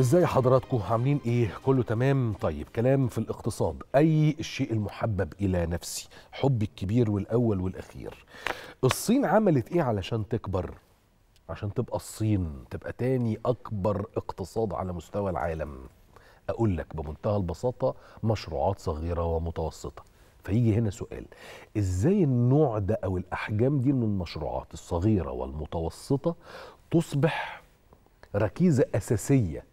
ازاي حضراتكم عاملين ايه كله تمام طيب كلام في الاقتصاد اي الشيء المحبب الى نفسي حبي الكبير والاول والاخير الصين عملت ايه علشان تكبر عشان تبقى الصين تبقى تاني اكبر اقتصاد على مستوى العالم اقول لك بمنتهى البساطه مشروعات صغيره ومتوسطه فيجي هنا سؤال ازاي النوع ده او الاحجام دي من المشروعات الصغيره والمتوسطه تصبح ركيزه اساسيه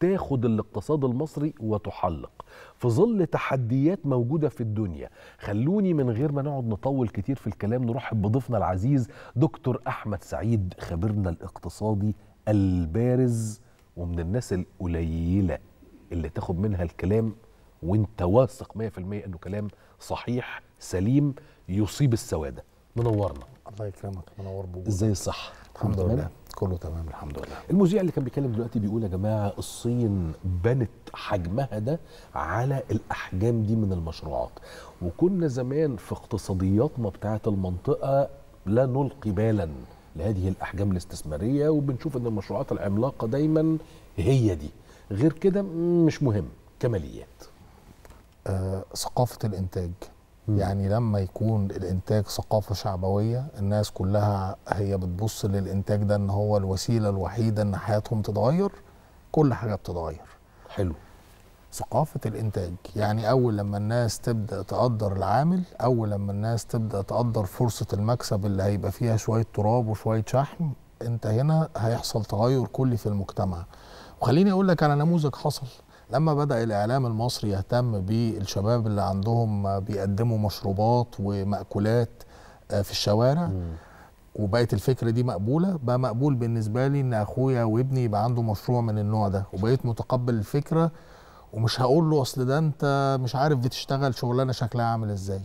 تاخد الاقتصاد المصري وتحلق في ظل تحديات موجودة في الدنيا خلوني من غير ما نقعد نطول كتير في الكلام نرحب بضيفنا العزيز دكتور أحمد سعيد خبيرنا الاقتصادي البارز ومن الناس القليلة اللي تاخد منها الكلام وانت واثق 100% انه كلام صحيح سليم يصيب السوادة منورنا الله يكرمك منور بوجودك ازاي الصحة الحمد لله كله تمام الحمد لله المذيع اللي كان بيتكلم دلوقتي بيقول يا جماعه الصين بنت حجمها ده على الاحجام دي من المشروعات وكنا زمان في اقتصادياتنا بتاعه المنطقه لا نلقي بالا لهذه الاحجام الاستثماريه وبنشوف ان المشروعات العملاقه دايما هي دي غير كده مش مهم كماليات آه، ثقافه الانتاج يعني لما يكون الانتاج ثقافه شعبويه الناس كلها هي بتبص للانتاج ده ان هو الوسيله الوحيده ان حياتهم تتغير كل حاجه بتتغير حلو ثقافة الإنتاج يعني أول لما الناس تبدأ تقدر العامل أول لما الناس تبدأ تقدر فرصة المكسب اللي هيبقى فيها شوية تراب وشوية شحم أنت هنا هيحصل تغير كلي في المجتمع وخليني أقول لك على نموذج حصل لما بدا الاعلام المصري يهتم بالشباب اللي عندهم بيقدموا مشروبات ومأكولات آه، في الشوارع وبقت الفكره دي مقبوله بقى مقبول بالنسبه لي ان اخويا وابني يبقى عنده مشروع من النوع ده وبقيت متقبل الفكره ومش هقول له اصل ده انت مش عارف بتشتغل شغلانه شكلها عامل ازاي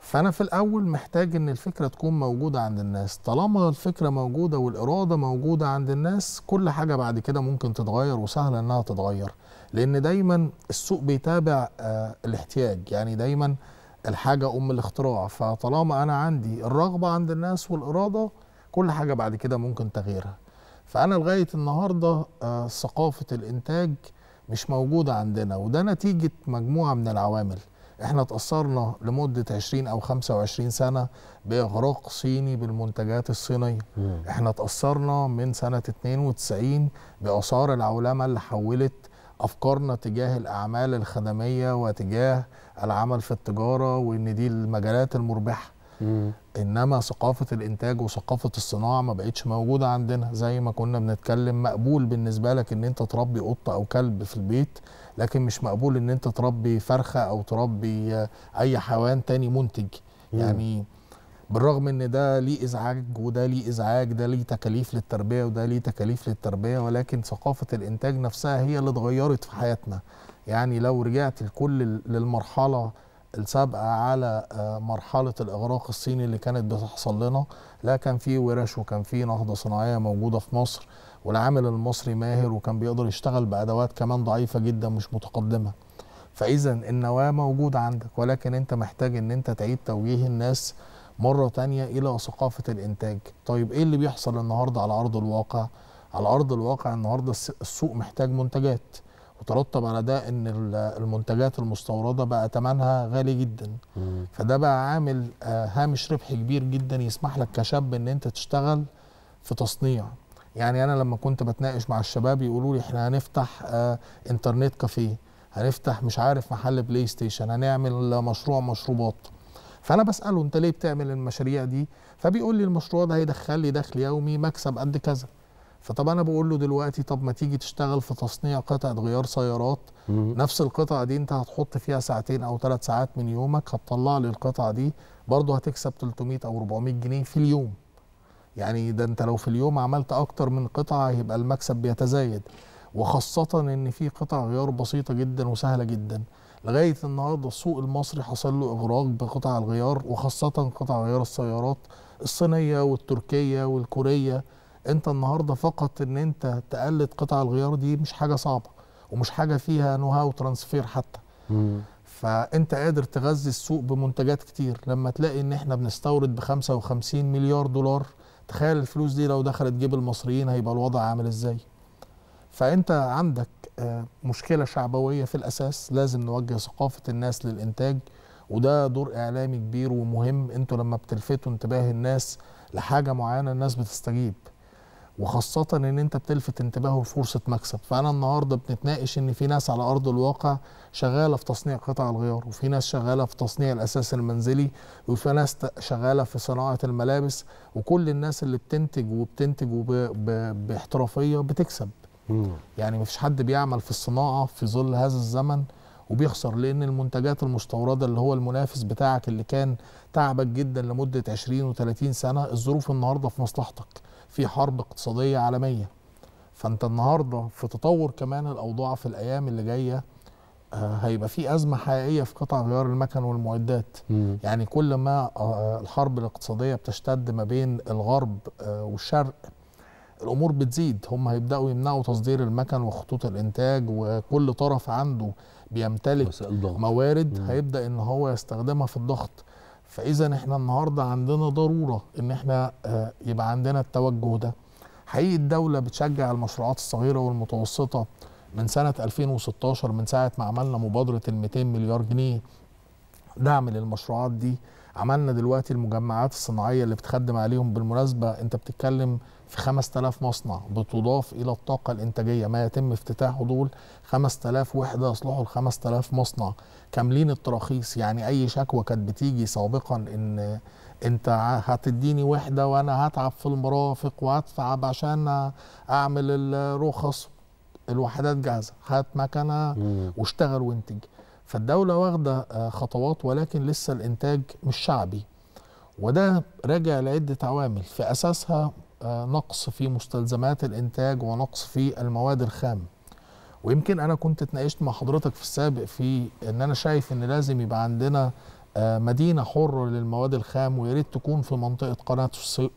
فانا في الاول محتاج ان الفكره تكون موجوده عند الناس طالما الفكره موجوده والاراده موجوده عند الناس كل حاجه بعد كده ممكن تتغير وسهل انها تتغير لان دايما السوق بيتابع آه، الاحتياج يعني دايما الحاجه ام الاختراع فطالما انا عندي الرغبه عند الناس والاراده كل حاجه بعد كده ممكن تغييرها فانا لغايه النهارده آه، ثقافه الانتاج مش موجوده عندنا وده نتيجه مجموعه من العوامل احنا اتأثرنا لمدة 20 أو 25 سنة بإغراق صيني بالمنتجات الصينية مم. احنا اتأثرنا من سنة 92 بآثار العولمة اللي حولت افكارنا تجاه الاعمال الخدميه وتجاه العمل في التجاره وان دي المجالات المربحه مم. انما ثقافه الانتاج وثقافه الصناعه ما بقتش موجوده عندنا زي ما كنا بنتكلم مقبول بالنسبه لك ان انت تربي قطه او كلب في البيت لكن مش مقبول ان انت تربي فرخه او تربي اي حيوان تاني منتج مم. يعني بالرغم ان ده ليه ازعاج وده ليه ازعاج ده ليه تكاليف للتربيه وده ليه تكاليف للتربيه ولكن ثقافه الانتاج نفسها هي اللي اتغيرت في حياتنا يعني لو رجعت الكل للمرحله السابقه على آه، مرحله الاغراق الصيني اللي كانت بتحصل لنا لا كان في ورش وكان في نهضه صناعيه موجوده في مصر والعامل المصري ماهر وكان بيقدر يشتغل بادوات كمان ضعيفه جدا مش متقدمه فاذا النواه موجوده عندك ولكن انت محتاج ان انت تعيد توجيه الناس مرة تانية إلى ثقافة الإنتاج طيب إيه اللي بيحصل النهاردة على أرض الواقع؟ على أرض الواقع النهاردة السوق محتاج منتجات وترتب على ده ان المنتجات المستورده بقى ثمنها غالي جدا فده بقى عامل آه، هامش ربح كبير جدا يسمح لك كشاب ان انت تشتغل في تصنيع يعني انا لما كنت بتناقش مع الشباب يقولوا لي احنا هنفتح آه، انترنت كافيه هنفتح مش عارف محل بلاي ستيشن هنعمل مشروع مشروبات فانا بساله انت ليه بتعمل المشاريع دي فبيقول لي المشروع ده هيدخل لي دخل يومي مكسب قد كذا فطب انا بقول له دلوقتي طب ما تيجي تشتغل في تصنيع قطع غيار سيارات مم. نفس القطعه دي انت هتحط فيها ساعتين او ثلاث ساعات من يومك هتطلع لي القطعه دي برضه هتكسب 300 او 400 جنيه في اليوم يعني ده انت لو في اليوم عملت اكتر من قطعه هيبقى المكسب بيتزايد وخاصه ان في قطع غيار بسيطه جدا وسهله جدا لغايه النهارده السوق المصري حصل له اغراق بقطع الغيار وخاصه قطع غيار السيارات الصينيه والتركيه والكوريه انت النهارده فقط ان انت تقلد قطع الغيار دي مش حاجه صعبه ومش حاجه فيها نو هاو ترانسفير حتى مم. فانت قادر تغذي السوق بمنتجات كتير لما تلاقي ان احنا بنستورد ب 55 مليار دولار تخيل الفلوس دي لو دخلت جيب المصريين هيبقى الوضع عامل ازاي فانت عندك آه، مشكله شعبويه في الاساس لازم نوجه ثقافه الناس للانتاج وده دور اعلامي كبير ومهم انتوا لما بتلفتوا انتباه الناس لحاجه معينه الناس بتستجيب وخاصة إن أنت بتلفت انتباهه لفرصة مكسب، فأنا النهاردة بنتناقش إن في ناس على أرض الواقع شغالة في تصنيع قطع الغيار، وفي ناس شغالة في تصنيع الأساس المنزلي، وفي ناس شغالة في صناعة الملابس، وكل الناس اللي بتنتج وبتنتج وب... ب... باحترافية بتكسب. يعني مفيش حد بيعمل في الصناعه في ظل هذا الزمن وبيخسر لان المنتجات المستورده اللي هو المنافس بتاعك اللي كان تعبك جدا لمده 20 و30 سنه الظروف النهارده في مصلحتك في حرب اقتصاديه عالميه فانت النهارده في تطور كمان الاوضاع في الايام اللي جايه آه، هيبقى في ازمه حقيقيه في قطع غيار المكن والمعدات مم. يعني كل ما آه، الحرب الاقتصاديه بتشتد ما بين الغرب آه، والشرق الامور بتزيد هم هيبداوا يمنعوا تصدير المكن وخطوط الانتاج وكل طرف عنده بيمتلك موارد مم. هيبدا ان هو يستخدمها في الضغط فاذا احنا النهارده عندنا ضروره ان احنا آه، يبقى عندنا التوجه ده حقيقي الدوله بتشجع المشروعات الصغيره والمتوسطه من سنه 2016 من ساعه ما عملنا مبادره ال 200 مليار جنيه دعم للمشروعات دي عملنا دلوقتي المجمعات الصناعيه اللي بتخدم عليهم بالمناسبه انت بتتكلم في 5000 مصنع بتضاف الى الطاقه الانتاجيه ما يتم افتتاحه دول 5000 وحده يصلحوا ل 5000 مصنع كاملين التراخيص يعني اي شكوى كانت بتيجي سابقا ان انت هتديني وحده وانا هتعب في المرافق وهتعب عشان اعمل الرخص الوحدات جاهزه هات مكنه واشتغل وانتج فالدولة واخدة آه، خطوات ولكن لسه الإنتاج مش شعبي وده راجع لعدة عوامل في أساسها آه، نقص في مستلزمات الإنتاج ونقص في المواد الخام ويمكن أنا كنت اتناقشت مع حضرتك في السابق في إن أنا شايف إن لازم يبقى عندنا آه، مدينه حره للمواد الخام ويريد تكون في منطقه قناه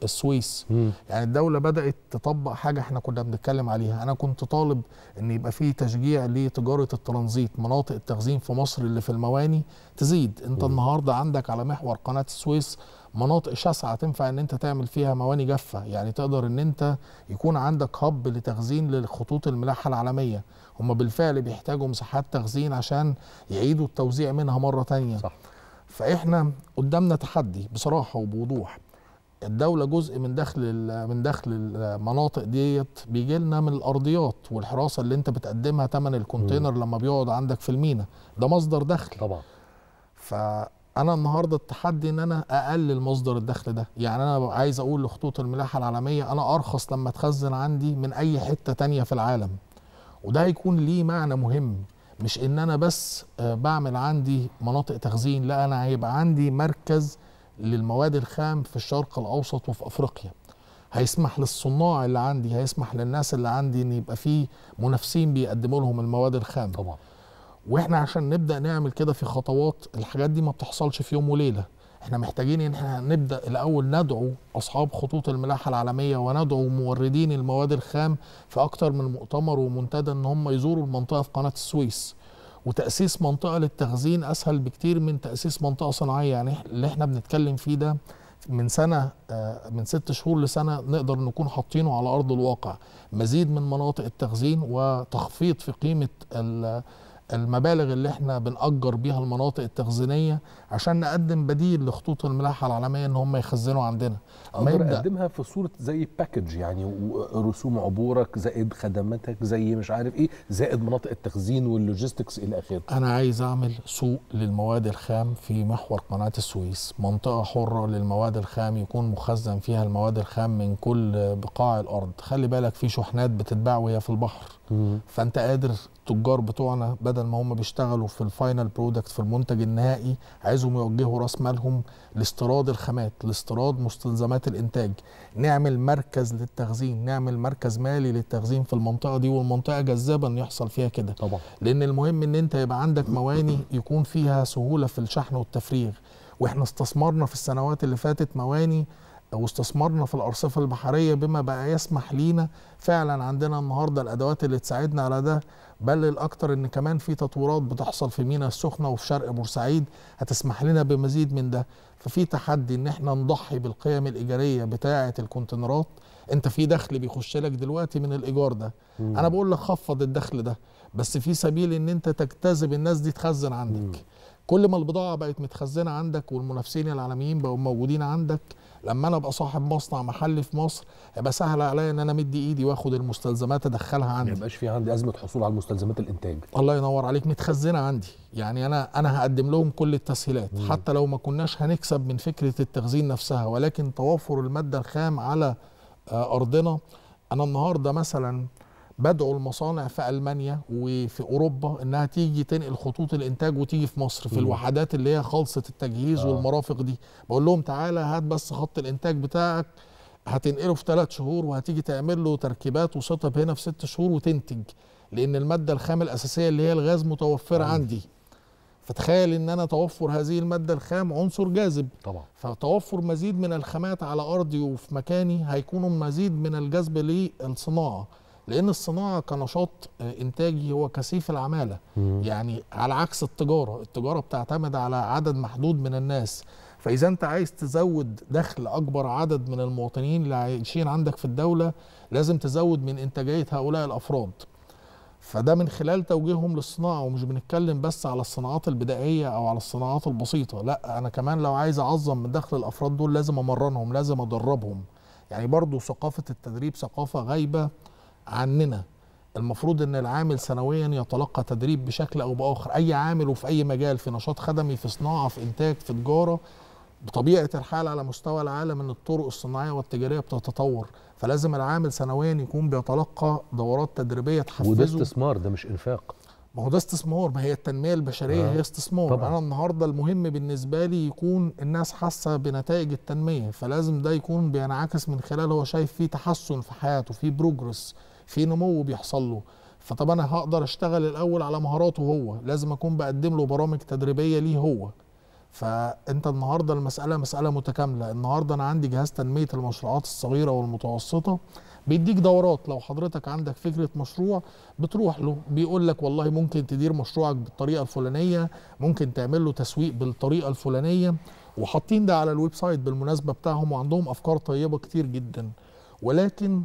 السويس م. يعني الدوله بدات تطبق حاجه احنا كنا بنتكلم عليها انا كنت طالب ان يبقى في تشجيع لتجاره الترانزيت مناطق التخزين في مصر اللي في المواني تزيد انت م. النهارده عندك على محور قناه السويس مناطق شاسعه تنفع ان انت تعمل فيها مواني جافه يعني تقدر ان انت يكون عندك هب لتخزين للخطوط الملاحه العالميه هم بالفعل بيحتاجوا مساحات تخزين عشان يعيدوا التوزيع منها مره تانية صح. فاحنا قدامنا تحدي بصراحه وبوضوح الدوله جزء من دخل من دخل المناطق ديت بيجي لنا من الارضيات والحراسه اللي انت بتقدمها ثمن الكونتينر لما بيقعد عندك في المينا ده مصدر دخل طبعا فانا النهارده التحدي ان انا اقلل مصدر الدخل ده يعني انا عايز اقول لخطوط الملاحه العالميه انا ارخص لما تخزن عندي من اي حته تانية في العالم وده هيكون ليه معنى مهم مش ان انا بس آه، بعمل عندي مناطق تخزين لا انا هيبقى عندي مركز للمواد الخام في الشرق الاوسط وفي افريقيا هيسمح للصناع اللي عندي هيسمح للناس اللي عندي ان يبقى في منافسين بيقدموا لهم المواد الخام طبعا واحنا عشان نبدا نعمل كده في خطوات الحاجات دي ما بتحصلش في يوم وليله احنا محتاجين ان احنا نبدا الاول ندعو اصحاب خطوط الملاحه العالميه وندعو موردين المواد الخام في اكثر من مؤتمر ومنتدى ان هم يزوروا المنطقه في قناه السويس وتاسيس منطقه للتخزين اسهل بكتير من تاسيس منطقه صناعيه يعني اللي احنا بنتكلم فيه ده من سنه آه، من ست شهور لسنه نقدر نكون حاطينه على ارض الواقع مزيد من مناطق التخزين وتخفيض في قيمه المبالغ اللي احنا بنأجر بيها المناطق التخزينيه عشان نقدم بديل لخطوط الملاحه العالميه ان هم يخزنوا عندنا اقدر اقدمها في صوره زي باكج يعني رسوم عبورك زائد خدماتك زي مش عارف ايه زائد مناطق التخزين واللوجيستكس الى اخره انا عايز اعمل سوق للمواد الخام في محور قناه السويس منطقه حره للمواد الخام يكون مخزن فيها المواد الخام من كل بقاع الارض خلي بالك في شحنات بتتباع وهي في البحر فانت قادر التجار بتوعنا بدل ما هم بيشتغلوا في الفاينل برودكت في المنتج النهائي عايزهم يوجهوا راس مالهم لاستيراد الخامات لاستيراد مستلزمات الانتاج نعمل مركز للتخزين نعمل مركز مالي للتخزين في المنطقه دي والمنطقه جذابه ان يحصل فيها كده طبعا لان المهم ان انت يبقى عندك مواني يكون فيها سهوله في الشحن والتفريغ واحنا استثمرنا في السنوات اللي فاتت مواني واستثمرنا في الارصفه البحريه بما بقى يسمح لينا فعلا عندنا النهارده الادوات اللي تساعدنا على ده بل الاكثر ان كمان في تطورات بتحصل في مينا السخنه وفي شرق بورسعيد هتسمح لنا بمزيد من ده ففي تحدي ان احنا نضحي بالقيم الايجاريه بتاعه الكونتينرات انت في دخل بيخش لك دلوقتي من الايجار ده مم. انا بقول لك خفض الدخل ده بس في سبيل ان انت تجتذب الناس دي تخزن عندك مم. كل ما البضاعه بقت متخزنه عندك والمنافسين العالميين بقوا موجودين عندك لما انا ابقى صاحب مصنع محلي في مصر هيبقى سهل عليا ان انا مدي ايدي واخد المستلزمات ادخلها عندي ما يبقاش في عندي ازمه حصول على مستلزمات الانتاج الله ينور عليك متخزنه عندي يعني انا انا هقدم لهم كل التسهيلات مم. حتى لو ما كناش هنكسب من فكره التخزين نفسها ولكن توفر الماده الخام على آه، ارضنا انا النهارده مثلا بدعو المصانع في المانيا وفي اوروبا انها تيجي تنقل خطوط الانتاج وتيجي في مصر في الوحدات اللي هي خالصه التجهيز آه. والمرافق دي بقول لهم تعالى هات بس خط الانتاج بتاعك هتنقله في ثلاث شهور وهتيجي تعمل له تركيبات وسيت اب هنا في ست شهور وتنتج لان الماده الخام الاساسيه اللي هي الغاز متوفره آه. عندي فتخيل ان انا توفر هذه الماده الخام عنصر جاذب طبعا فتوفر مزيد من الخامات على ارضي وفي مكاني هيكونوا مزيد من الجذب للصناعه لان الصناعه كنشاط آه، انتاجي هو كثيف العماله مم. يعني على عكس التجاره التجاره بتعتمد على عدد محدود من الناس فاذا انت عايز تزود دخل اكبر عدد من المواطنين اللي عايشين عندك في الدوله لازم تزود من انتاجيه هؤلاء الافراد فده من خلال توجيههم للصناعه ومش بنتكلم بس على الصناعات البدائيه او على الصناعات البسيطه لا انا كمان لو عايز اعظم من دخل الافراد دول لازم امرنهم لازم ادربهم يعني برضو ثقافه التدريب ثقافه غايبه عننا المفروض ان العامل سنويا يتلقى تدريب بشكل او باخر اي عامل وفي اي مجال في نشاط خدمي في صناعه في انتاج في تجاره بطبيعه الحال على مستوى العالم ان الطرق الصناعيه والتجاريه بتتطور فلازم العامل سنويا يكون بيتلقى دورات تدريبيه تحفزه وده استثمار ده مش انفاق ما هو ده استثمار ما هي التنميه البشريه آه. هي استثمار طبعا. انا النهارده المهم بالنسبه لي يكون الناس حاسه بنتائج التنميه فلازم ده يكون بينعكس من خلال هو شايف فيه تحسن في حياته فيه بروجرس في نمو بيحصل له فطب انا هقدر اشتغل الاول على مهاراته هو لازم اكون بقدم له برامج تدريبيه ليه هو فانت النهارده المساله مساله متكامله النهارده انا عندي جهاز تنميه المشروعات الصغيره والمتوسطه بيديك دورات لو حضرتك عندك فكره مشروع بتروح له بيقول لك والله ممكن تدير مشروعك بالطريقه الفلانيه ممكن تعمل له تسويق بالطريقه الفلانيه وحاطين ده على الويب سايت بالمناسبه بتاعهم وعندهم افكار طيبه كتير جدا ولكن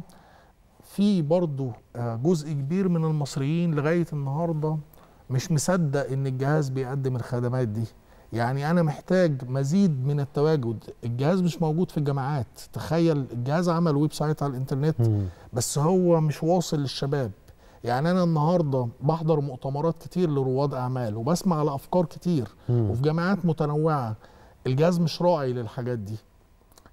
في برضه آه، جزء كبير من المصريين لغايه النهارده مش مصدق ان الجهاز بيقدم الخدمات دي يعني انا محتاج مزيد من التواجد الجهاز مش موجود في الجامعات تخيل الجهاز عمل ويب سايت على الانترنت بس هو مش واصل للشباب يعني انا النهارده بحضر مؤتمرات كتير لرواد اعمال وبسمع على افكار كتير وفي جامعات متنوعه الجهاز مش راعي للحاجات دي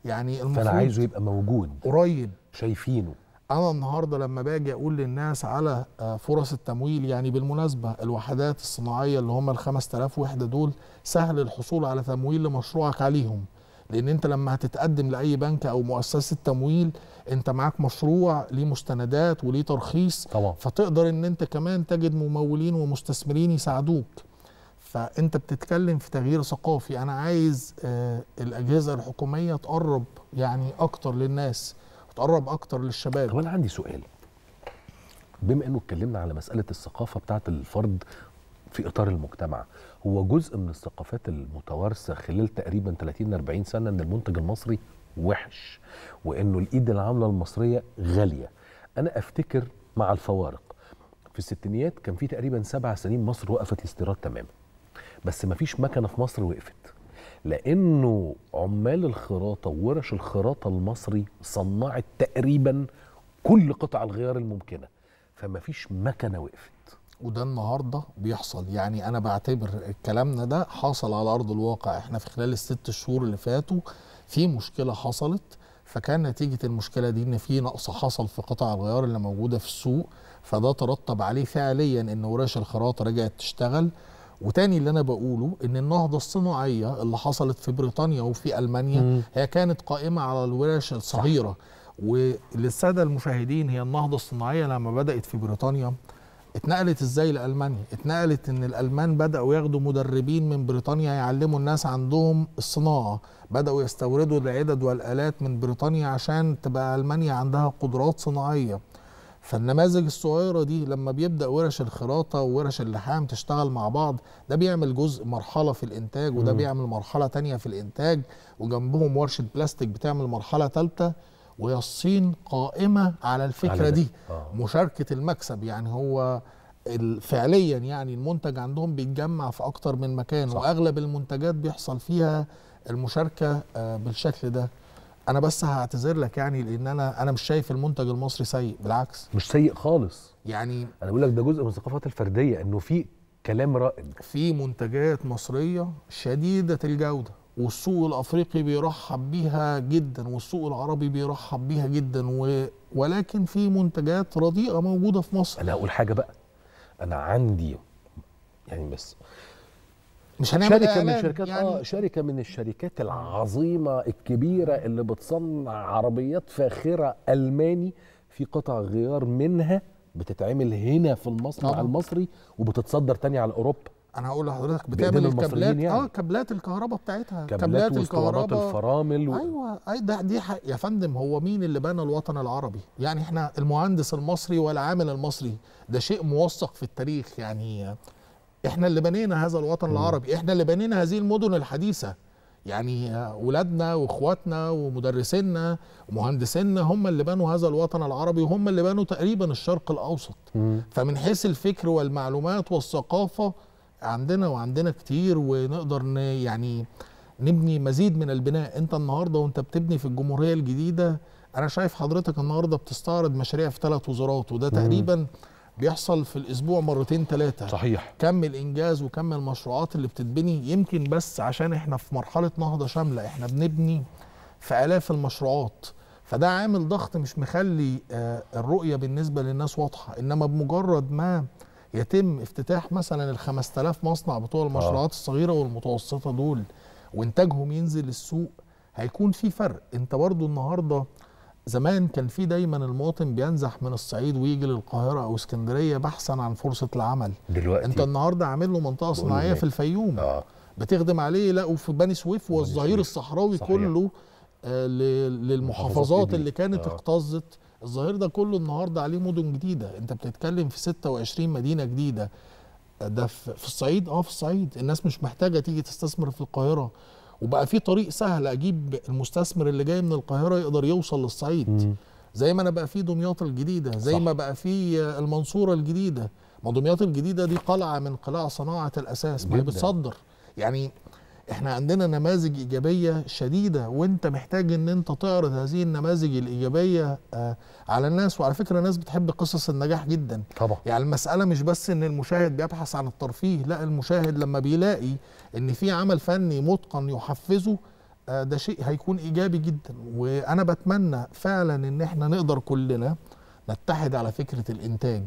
يعني المفروض فانا عايزه يبقى موجود قريب شايفينه انا النهارده لما باجي اقول للناس على آه، فرص التمويل يعني بالمناسبه الوحدات الصناعيه اللي هم الخمس 5000 وحده دول سهل الحصول على تمويل لمشروعك عليهم لان انت لما هتتقدم لاي بنك او مؤسسه تمويل انت معاك مشروع ليه مستندات وليه ترخيص طبعا. فتقدر ان انت كمان تجد ممولين ومستثمرين يساعدوك فانت بتتكلم في تغيير ثقافي انا عايز آه الاجهزه الحكوميه تقرب يعني اكتر للناس تقرب اكتر للشباب طب انا عندي سؤال بما انه اتكلمنا على مساله الثقافه بتاعه الفرد في اطار المجتمع هو جزء من الثقافات المتوارثه خلال تقريبا 30 40 سنه ان المنتج المصري وحش وانه الايد العامله المصريه غاليه انا افتكر مع الفوارق في الستينيات كان في تقريبا سبع سنين مصر وقفت الاستيراد تماما بس ما فيش مكنه في مصر وقفت لانه عمال الخراطه وورش الخراطه المصري صنعت تقريبا كل قطع الغيار الممكنه فما فيش مكنه وقفت وده النهارده بيحصل يعني انا بعتبر كلامنا ده حصل على ارض الواقع احنا في خلال الست شهور اللي فاتوا في مشكله حصلت فكان نتيجه المشكله دي ان في نقص حصل في قطع الغيار اللي موجوده في السوق فده ترتب عليه فعليا ان ورش الخراطه رجعت تشتغل وتاني اللي انا بقوله ان النهضه الصناعيه اللي حصلت في بريطانيا وفي المانيا مم. هي كانت قائمه على الورش الصغيره وللساده المشاهدين هي النهضه الصناعيه لما بدات في بريطانيا اتنقلت ازاي لالمانيا اتنقلت ان الالمان بداوا ياخدوا مدربين من بريطانيا يعلموا الناس عندهم الصناعه بداوا يستوردوا العدد والالات من بريطانيا عشان تبقى المانيا عندها قدرات صناعيه فالنماذج الصغيرة دي لما بيبدأ ورش الخراطة وورش اللحام تشتغل مع بعض ده بيعمل جزء مرحلة في الإنتاج وده بيعمل مرحلة تانية في الإنتاج وجنبهم ورشة بلاستيك بتعمل مرحلة ثالثة وهي الصين قائمة على الفكرة دي آه. مشاركة المكسب يعني هو فعليا يعني المنتج عندهم بيتجمع في أكتر من مكان صح. وأغلب المنتجات بيحصل فيها المشاركة آه، بالشكل ده انا بس هعتذر لك يعني لان انا انا مش شايف المنتج المصري سيء بالعكس مش سيء خالص يعني انا بقول لك ده جزء من الثقافات الفرديه انه في كلام رائد في منتجات مصريه شديده الجوده والسوق الافريقي بيرحب بيها جدا والسوق العربي بيرحب بيها جدا و... ولكن في منتجات رديئه موجوده في مصر انا هقول حاجه بقى انا عندي يعني بس مش هنعمل شركه من شركات آه، يعني اه شركه من الشركات العظيمه الكبيره اللي بتصنع عربيات فاخره الماني في قطع غيار منها بتتعمل هنا في المصنع طبعا. المصري وبتتصدر تاني على اوروبا انا هقول لحضرتك بتعمل الكابلات يعني. اه كابلات الكهرباء بتاعتها كابلات, كابلات الكهرباء الفرامل و... ايوه اي ده دي حق يا فندم هو مين اللي بنى الوطن العربي يعني احنا المهندس المصري والعامل المصري ده شيء موثق في التاريخ يعني احنا اللي بنينا هذا الوطن العربي احنا اللي بنينا هذه المدن الحديثه يعني اولادنا واخواتنا ومدرسينا ومهندسينا هم اللي بنوا هذا الوطن العربي وهم اللي بنوا تقريبا الشرق الاوسط مم. فمن حيث الفكر والمعلومات والثقافه عندنا وعندنا كتير ونقدر يعني نبني مزيد من البناء انت النهارده وانت بتبني في الجمهوريه الجديده انا شايف حضرتك النهارده بتستعرض مشاريع في ثلاث وزارات وده تقريبا مم. بيحصل في الاسبوع مرتين ثلاثه صحيح كم الانجاز وكم المشروعات اللي بتتبني يمكن بس عشان احنا في مرحله نهضه شامله احنا بنبني في الاف المشروعات فده عامل ضغط مش مخلي آه، الرؤيه بالنسبه للناس واضحه انما بمجرد ما يتم افتتاح مثلا ال 5000 مصنع بتوع المشروعات آه. الصغيره والمتوسطه دول وانتاجهم ينزل السوق هيكون في فرق انت برضو النهارده زمان كان في دايما المواطن بينزح من الصعيد ويجي للقاهره او اسكندريه بحثا عن فرصه العمل دلوقتي انت النهارده عامل له منطقه صناعيه في الفيوم آه. بتخدم عليه لقوا في بني سويف والظهير الصحراوي صحيح. كله آه للمحافظات اللي كانت آه. اكتظت الظهير ده كله النهارده عليه مدن جديده انت بتتكلم في 26 مدينه جديده ده في الصعيد اه في الصعيد الناس مش محتاجه تيجي تستثمر في القاهره وبقى في طريق سهل اجيب المستثمر اللي جاي من القاهره يقدر يوصل للصعيد مم. زي ما انا بقى في دمياط الجديده زي صح. ما بقى في المنصوره الجديده ما دمياط الجديده دي قلعه من قلاع صناعه الاساس ما هي بتصدر يعني احنا عندنا نماذج ايجابيه شديده وانت محتاج ان انت تعرض هذه النماذج الايجابيه آه، على الناس وعلى فكره الناس بتحب قصص النجاح جدا طبعا يعني المساله مش بس ان المشاهد بيبحث عن الترفيه لا المشاهد لما بيلاقي ان في عمل فني متقن يحفزه آه، ده شيء هيكون ايجابي جدا وانا بتمنى فعلا ان احنا نقدر كلنا نتحد على فكره الانتاج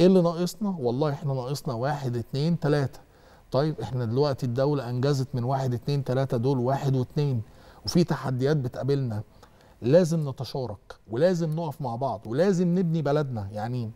ايه اللي ناقصنا والله احنا ناقصنا واحد اتنين تلاته طيب احنا دلوقتي الدوله انجزت من واحد اتنين تلاته دول واحد واتنين وفي تحديات بتقابلنا لازم نتشارك ولازم نقف مع بعض ولازم نبني بلدنا يعني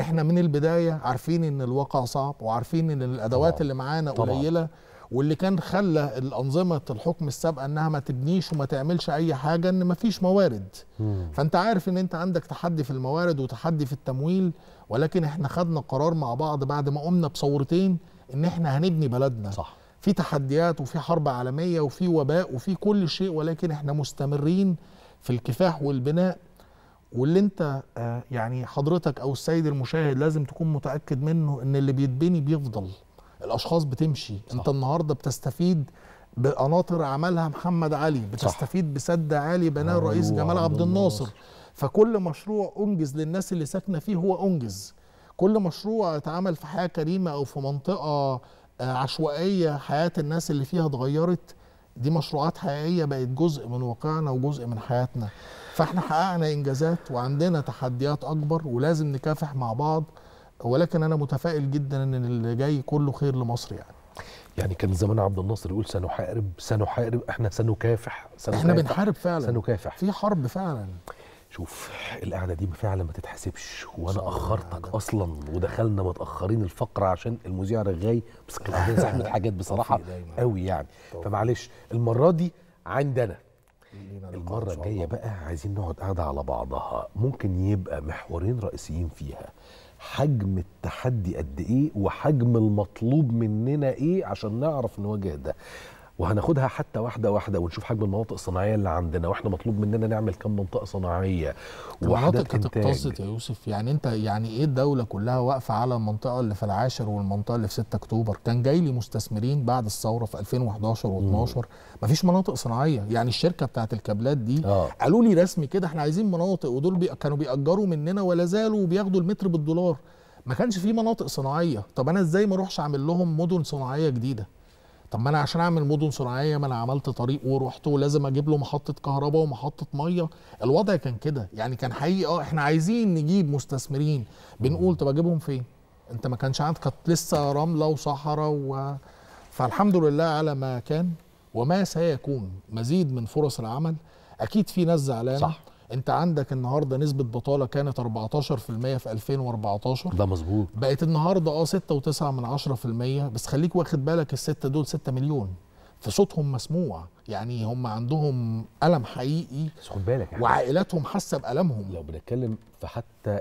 احنا من البدايه عارفين ان الواقع صعب وعارفين ان الادوات طبعا. اللي معانا قليله واللي كان خلى الانظمه الحكم السابقه انها ما تبنيش وما تعملش اي حاجه ان ما فيش موارد مم. فانت عارف ان انت عندك تحدي في الموارد وتحدي في التمويل ولكن احنا خدنا قرار مع بعض بعد ما قمنا بصورتين ان احنا هنبني بلدنا صح في تحديات وفي حرب عالميه وفي وباء وفي كل شيء ولكن احنا مستمرين في الكفاح والبناء واللي انت آه، يعني حضرتك او السيد المشاهد لازم تكون متاكد منه ان اللي بيتبني بيفضل الاشخاص بتمشي صح. انت النهارده بتستفيد بقناطر عملها محمد علي بتستفيد صح. بسد عالي بناه الرئيس أيوة، جمال عبد الناصر فكل مشروع انجز للناس اللي ساكنه فيه هو انجز كل مشروع اتعمل في حياه كريمه او في منطقه آه، عشوائيه حياه الناس اللي فيها اتغيرت دي مشروعات حقيقيه بقت جزء من واقعنا وجزء من حياتنا فاحنا حققنا انجازات وعندنا تحديات اكبر ولازم نكافح مع بعض ولكن انا متفائل جدا ان اللي جاي كله خير لمصر يعني يعني كان زمان عبد الناصر يقول سنحارب سنحارب احنا سنكافح, سنكافح احنا بنحارب فعلا سنكافح في حرب فعلا شوف القعده دي فعلا ما تتحسبش وانا اخرتك اصلا ودخلنا متاخرين الفقره عشان المذيع رغاي بس كان عندنا زحمه حاجات بصراحه قوي يعني طبعا. فمعلش المره دي عندنا المره الجايه بقى عايزين نقعد قاعده على بعضها ممكن يبقى محورين رئيسيين فيها حجم التحدي قد ايه وحجم المطلوب مننا ايه عشان نعرف نواجه ده وهناخدها حتى واحده واحده ونشوف حجم المناطق الصناعيه اللي عندنا واحنا مطلوب مننا نعمل كم منطقه صناعيه وحدات انتاج يا يوسف يعني انت يعني ايه الدوله كلها واقفه على المنطقه اللي في العاشر والمنطقه اللي في 6 اكتوبر كان جاي لي مستثمرين بعد الثوره في 2011 و12 مفيش مناطق صناعيه يعني الشركه بتاعت الكابلات دي آه. قالوا لي رسمي كده احنا عايزين مناطق ودول بي كانوا بيأجروا مننا ولا زالوا وبياخدوا المتر بالدولار ما كانش في مناطق صناعيه طب انا ازاي ما اروحش اعمل لهم مدن صناعيه جديده طب ما انا عشان اعمل مدن صناعيه ما انا عملت طريق ورحت ولازم اجيب له محطه كهرباء ومحطه ميه الوضع كان كده يعني كان حقيقي اه احنا عايزين نجيب مستثمرين بنقول طب اجيبهم فين انت ما كانش عندك كانت لسه رمله وصحراء و... فالحمد لله على ما كان وما سيكون مزيد من فرص العمل اكيد في ناس زعلانه صح انت عندك النهارده نسبه بطاله كانت 14% في 2014 ده مظبوط بقت النهارده اه 6.9 من 10% بس خليك واخد بالك الستة دول 6 مليون فصوتهم مسموع يعني هم عندهم الم حقيقي بس خد بالك يعني وعائلاتهم حاسه بالمهم لو بنتكلم في حتى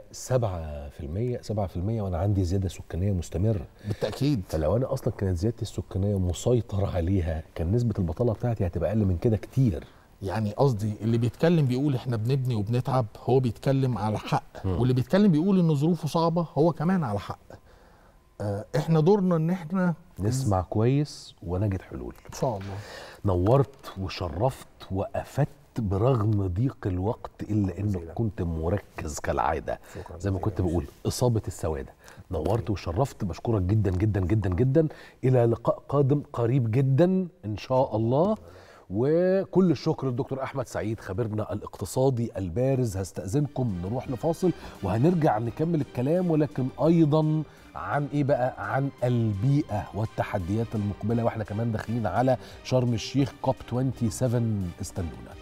7% 7% وانا عندي زياده سكانيه مستمره بالتاكيد فلو انا اصلا كانت زيادتي السكانيه مسيطر عليها كان نسبه البطاله بتاعتي هتبقى اقل من كده كتير يعني قصدي اللي بيتكلم بيقول احنا بنبني وبنتعب هو بيتكلم على حق م. واللي بيتكلم بيقول ان ظروفه صعبه هو كمان على حق آه، احنا دورنا ان احنا نسمع كويس ونجد حلول ان شاء الله نورت وشرفت وافدت برغم ضيق الوقت الا انك كنت مركز كالعاده زي ما كنت بقول اصابه السواده نورت وشرفت بشكرك جدا جدا جدا جدا الى لقاء قادم قريب جدا ان شاء الله وكل الشكر للدكتور احمد سعيد خبيرنا الاقتصادي البارز هستاذنكم نروح لفاصل وهنرجع نكمل الكلام ولكن ايضا عن ايه بقى عن البيئه والتحديات المقبله واحنا كمان داخلين على شرم الشيخ كوب 27 استنونا